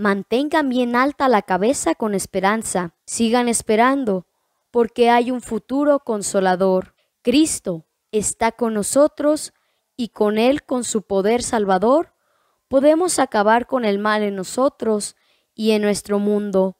Mantengan bien alta la cabeza con esperanza. Sigan esperando, porque hay un futuro consolador. Cristo está con nosotros y con Él, con su poder salvador, podemos acabar con el mal en nosotros y en nuestro mundo.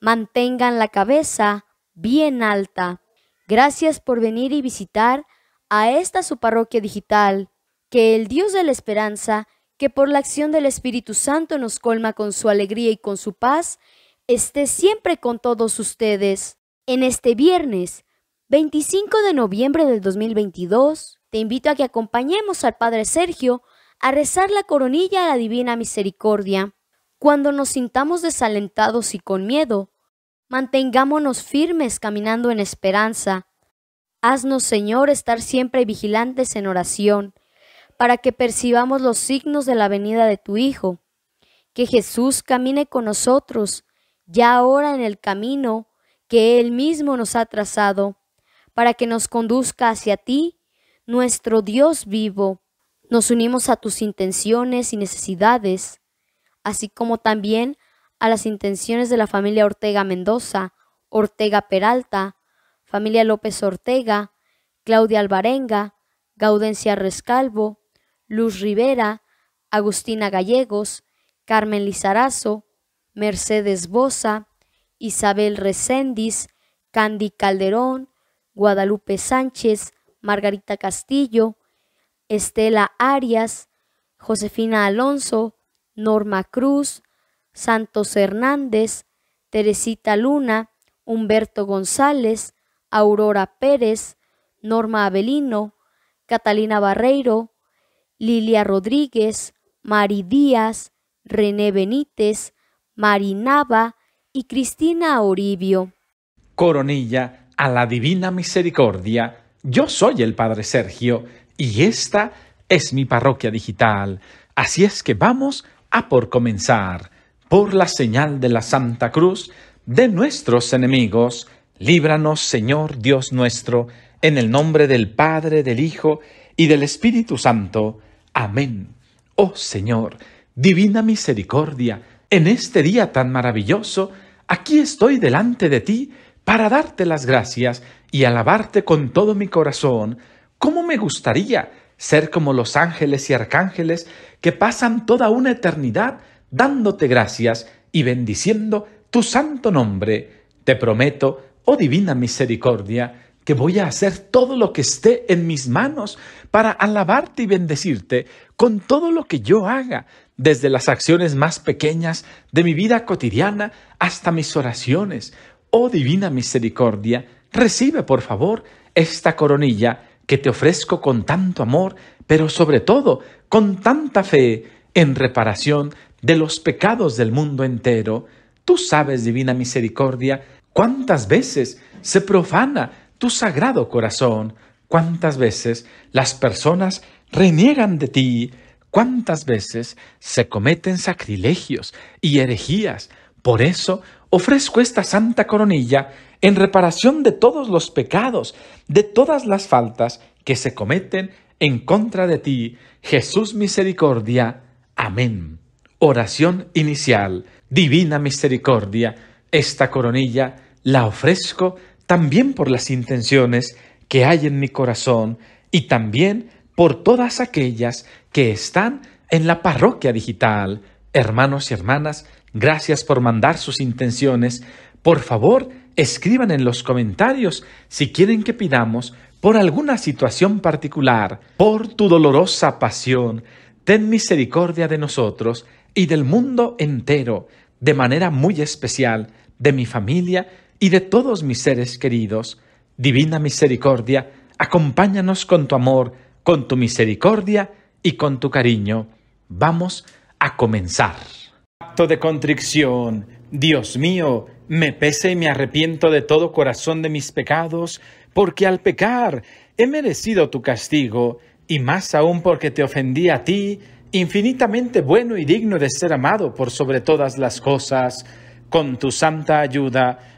Mantengan la cabeza bien alta. Gracias por venir y visitar a esta su parroquia digital. Que el Dios de la esperanza que por la acción del Espíritu Santo nos colma con su alegría y con su paz, esté siempre con todos ustedes. En este viernes, 25 de noviembre del 2022, te invito a que acompañemos al Padre Sergio a rezar la coronilla a la Divina Misericordia. Cuando nos sintamos desalentados y con miedo, mantengámonos firmes caminando en esperanza. Haznos, Señor, estar siempre vigilantes en oración para que percibamos los signos de la venida de tu Hijo. Que Jesús camine con nosotros, ya ahora en el camino que Él mismo nos ha trazado, para que nos conduzca hacia ti, nuestro Dios vivo. Nos unimos a tus intenciones y necesidades, así como también a las intenciones de la familia Ortega Mendoza, Ortega Peralta, familia López Ortega, Claudia Alvarenga, Gaudencia Rescalvo, Luz Rivera, Agustina Gallegos, Carmen Lizarazo, Mercedes Bosa, Isabel Reséndiz, Candy Calderón, Guadalupe Sánchez, Margarita Castillo, Estela Arias, Josefina Alonso, Norma Cruz, Santos Hernández, Teresita Luna, Humberto González, Aurora Pérez, Norma Avelino, Catalina Barreiro, Lilia Rodríguez, Mari Díaz, René Benítez, Mari Nava y Cristina Oribio. Coronilla, a la Divina Misericordia, yo soy el Padre Sergio y esta es mi parroquia digital. Así es que vamos a por comenzar. Por la señal de la Santa Cruz de nuestros enemigos, líbranos Señor Dios nuestro, en el nombre del Padre, del Hijo y del Espíritu Santo. Amén. Oh Señor, divina misericordia, en este día tan maravilloso, aquí estoy delante de ti para darte las gracias y alabarte con todo mi corazón. ¿Cómo me gustaría ser como los ángeles y arcángeles que pasan toda una eternidad dándote gracias y bendiciendo tu santo nombre? Te prometo, oh divina misericordia, que voy a hacer todo lo que esté en mis manos para alabarte y bendecirte con todo lo que yo haga, desde las acciones más pequeñas de mi vida cotidiana hasta mis oraciones. Oh divina misericordia, recibe por favor esta coronilla que te ofrezco con tanto amor, pero sobre todo con tanta fe en reparación de los pecados del mundo entero. Tú sabes, divina misericordia, cuántas veces se profana tu sagrado corazón, cuántas veces las personas reniegan de ti, cuántas veces se cometen sacrilegios y herejías. Por eso ofrezco esta santa coronilla en reparación de todos los pecados, de todas las faltas que se cometen en contra de ti, Jesús misericordia. Amén. Oración inicial. Divina misericordia, esta coronilla la ofrezco también por las intenciones que hay en mi corazón y también por todas aquellas que están en la parroquia digital. Hermanos y hermanas, gracias por mandar sus intenciones. Por favor, escriban en los comentarios si quieren que pidamos por alguna situación particular, por tu dolorosa pasión, ten misericordia de nosotros y del mundo entero, de manera muy especial, de mi familia y de todos mis seres queridos, Divina Misericordia, acompáñanos con tu amor, con tu misericordia y con tu cariño. Vamos a comenzar. Acto de contrición. Dios mío, me pese y me arrepiento de todo corazón de mis pecados, porque al pecar he merecido tu castigo, y más aún porque te ofendí a ti, infinitamente bueno y digno de ser amado por sobre todas las cosas. Con tu santa ayuda,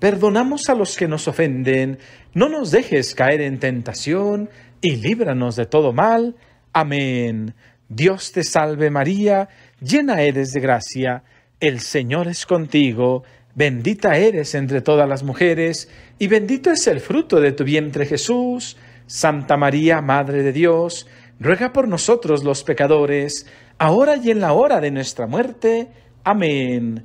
perdonamos a los que nos ofenden, no nos dejes caer en tentación, y líbranos de todo mal. Amén. Dios te salve María, llena eres de gracia, el Señor es contigo, bendita eres entre todas las mujeres, y bendito es el fruto de tu vientre Jesús. Santa María, Madre de Dios, ruega por nosotros los pecadores, ahora y en la hora de nuestra muerte. Amén.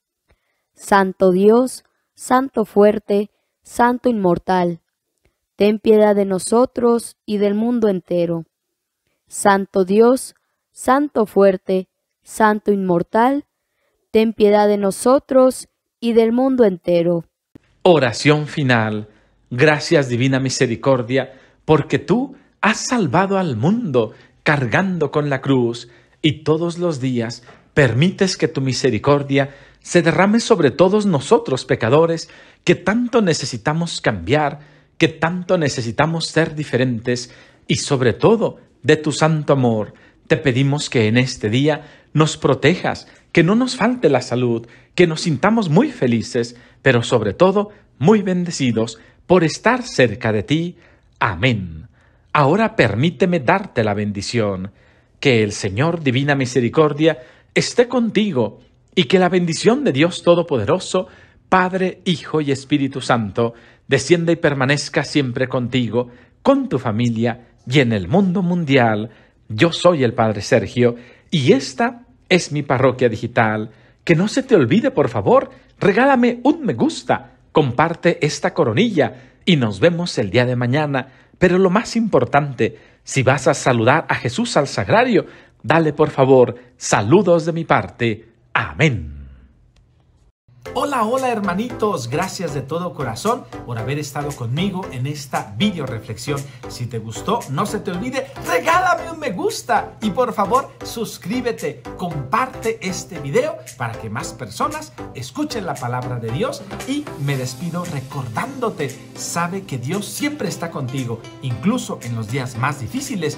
Santo Dios, Santo fuerte, Santo inmortal, ten piedad de nosotros y del mundo entero. Santo Dios, Santo fuerte, Santo inmortal, ten piedad de nosotros y del mundo entero. Oración final. Gracias Divina Misericordia, porque tú has salvado al mundo cargando con la cruz y todos los días permites que tu misericordia se derrame sobre todos nosotros pecadores que tanto necesitamos cambiar, que tanto necesitamos ser diferentes y sobre todo de tu santo amor. Te pedimos que en este día nos protejas, que no nos falte la salud, que nos sintamos muy felices, pero sobre todo muy bendecidos por estar cerca de ti. Amén. Ahora permíteme darte la bendición. Que el Señor Divina Misericordia esté contigo y que la bendición de Dios Todopoderoso, Padre, Hijo y Espíritu Santo, descienda y permanezca siempre contigo, con tu familia y en el mundo mundial. Yo soy el Padre Sergio y esta es mi parroquia digital. Que no se te olvide, por favor, regálame un me gusta, comparte esta coronilla y nos vemos el día de mañana. Pero lo más importante, si vas a saludar a Jesús al Sagrario, dale por favor saludos de mi parte Amén. Hola, hola hermanitos, gracias de todo corazón por haber estado conmigo en esta video reflexión. Si te gustó, no se te olvide, regálame un me gusta y por favor suscríbete, comparte este video para que más personas escuchen la palabra de Dios y me despido recordándote, sabe que Dios siempre está contigo, incluso en los días más difíciles.